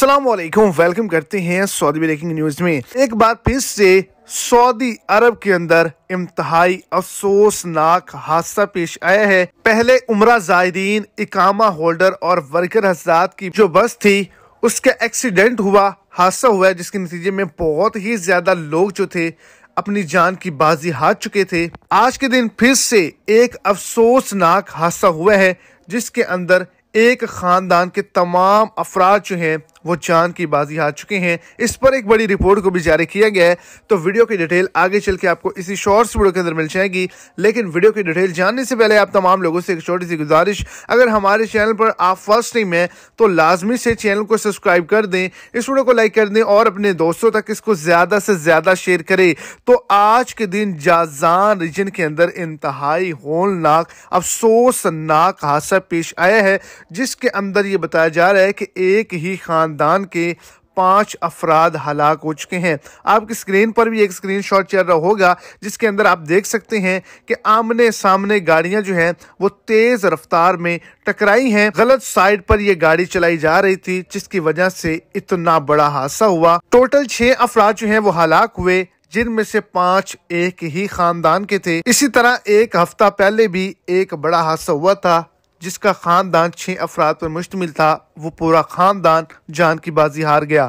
अस्सलाम वालेकुम वेलकम करते हैं सऊदी ब्रेकिंग न्यूज में एक बार फिर से सऊदी अरब के अंदर इम्तहाई अफसोसनाक हादसा पेश आया है पहले उमरा जायरीन इकामा होल्डर और वर्कर हजरात की जो बस थी उसका एक्सीडेंट हुआ हादसा हुआ है जिसके नतीजे में बहुत ही ज्यादा लोग जो थे अपनी जान की बाजी हार चुके थे आज के दिन फिर से एक अफसोसनाक हादसा हुआ है जिसके अंदर एक ख़ानदान के तमाम अफराद जो हैं वो जान की बाजी हार चुके हैं इस पर एक बड़ी रिपोर्ट को भी जारी किया गया है तो वीडियो की डिटेल आगे चल के आपको इसी शॉर्ट्स वीडियो के अंदर मिल जाएगी लेकिन वीडियो की डिटेल जानने से पहले आप तमाम लोगों से एक छोटी सी गुजारिश अगर हमारे चैनल पर आप फर्स्ट टाइम हैं तो लाजमी से चैनल को सब्सक्राइब कर दें इस वीडियो को लाइक कर दें और अपने दोस्तों तक इसको ज़्यादा से ज़्यादा शेयर करें तो आज के दिन जाजान रीजन के अंदर इंतहाई होलनाक अफसोसनाक हादसा पेश आया है जिसके अंदर ये बताया जा रहा है कि एक ही ख़ानदान के पांच अफराद हलाक हो चुके हैं आपकी स्क्रीन पर भी एक स्क्रीनशॉट चल रहा होगा जिसके अंदर आप देख सकते हैं कि आमने सामने गाड़ियां जो हैं वो तेज़ रफ्तार में टकराई हैं गलत साइड पर ये गाड़ी चलाई जा रही थी जिसकी वजह से इतना बड़ा हादसा हुआ टोटल छह अफराद जो हैं वो हलाक हुए जिनमें से पांच एक ही खानदान के थे इसी तरह एक हफ्ता पहले भी एक बड़ा हादसा हुआ था जिसका ख़ानदान छः अफराद पर मुश्तमिल था वो पूरा ख़ानदान जान की बाजी हार गया